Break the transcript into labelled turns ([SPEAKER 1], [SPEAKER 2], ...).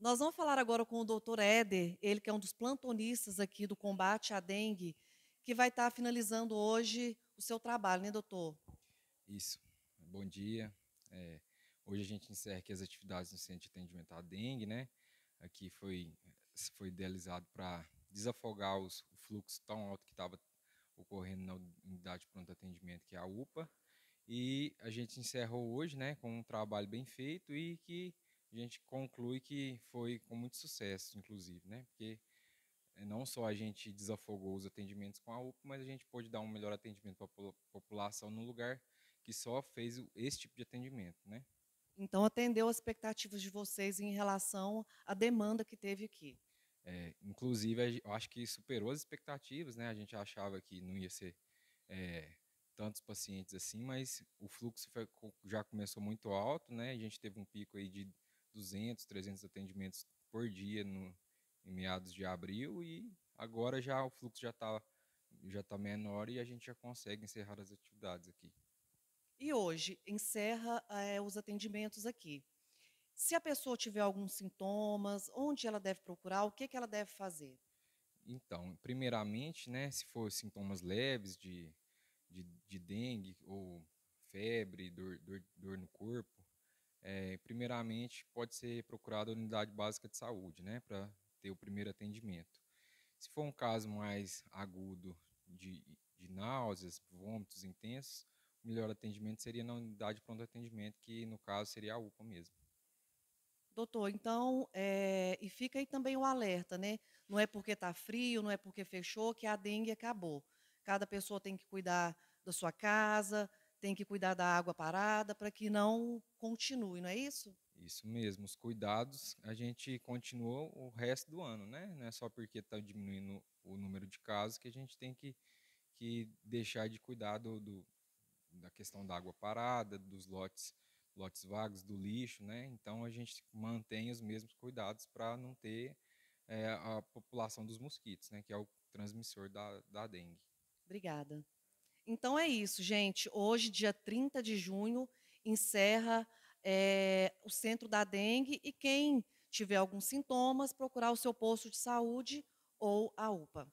[SPEAKER 1] Nós vamos falar agora com o doutor Éder, ele que é um dos plantonistas aqui do combate à dengue, que vai estar finalizando hoje o seu trabalho, né, doutor?
[SPEAKER 2] Isso. Bom dia. É, hoje a gente encerra aqui as atividades no centro de atendimento à dengue, né? Aqui foi, foi idealizado para desafogar os, o fluxo tão alto que estava ocorrendo na unidade de pronto atendimento, que é a UPA. E a gente encerrou hoje, né, com um trabalho bem feito e que a gente conclui que foi com muito sucesso, inclusive, né? Porque eh, não só a gente desafogou os atendimentos com a UPA, mas a gente pôde dar um melhor atendimento para a população no lugar que só fez esse tipo de atendimento, né?
[SPEAKER 1] Então atendeu as expectativas de vocês em relação à demanda que teve aqui.
[SPEAKER 2] É, inclusive, eu acho que superou as expectativas, né? A gente achava que não ia ser é, tantos pacientes assim, mas o fluxo foi, já começou muito alto, né? A gente teve um pico aí de 200, 300 atendimentos por dia no, em meados de abril e agora já o fluxo já está já tá menor e a gente já consegue encerrar as atividades aqui.
[SPEAKER 1] E hoje encerra é, os atendimentos aqui. Se a pessoa tiver alguns sintomas, onde ela deve procurar, o que, que ela deve fazer?
[SPEAKER 2] Então, primeiramente, né, se for sintomas leves de dengue ou febre, dor, dor, dor no corpo, é, primeiramente pode ser procurada a unidade básica de saúde, né, para ter o primeiro atendimento. Se for um caso mais agudo de, de náuseas, vômitos intensos, o melhor atendimento seria na unidade pronto atendimento, que no caso seria a UPA mesmo.
[SPEAKER 1] Doutor, então, é, e fica aí também o alerta, né? Não é porque está frio, não é porque fechou que a dengue acabou. Cada pessoa tem que cuidar da sua casa, tem que cuidar da água parada para que não continue, não é isso?
[SPEAKER 2] Isso mesmo, os cuidados a gente continua o resto do ano, né? Não é só porque está diminuindo o número de casos que a gente tem que, que deixar de cuidar do, do, da questão da água parada, dos lotes, lotes vagos, do lixo, né? Então a gente mantém os mesmos cuidados para não ter é, a população dos mosquitos, né? Que é o transmissor da, da dengue.
[SPEAKER 1] Obrigada. Então é isso, gente. Hoje, dia 30 de junho, encerra é, o centro da dengue e quem tiver alguns sintomas, procurar o seu posto de saúde ou a UPA.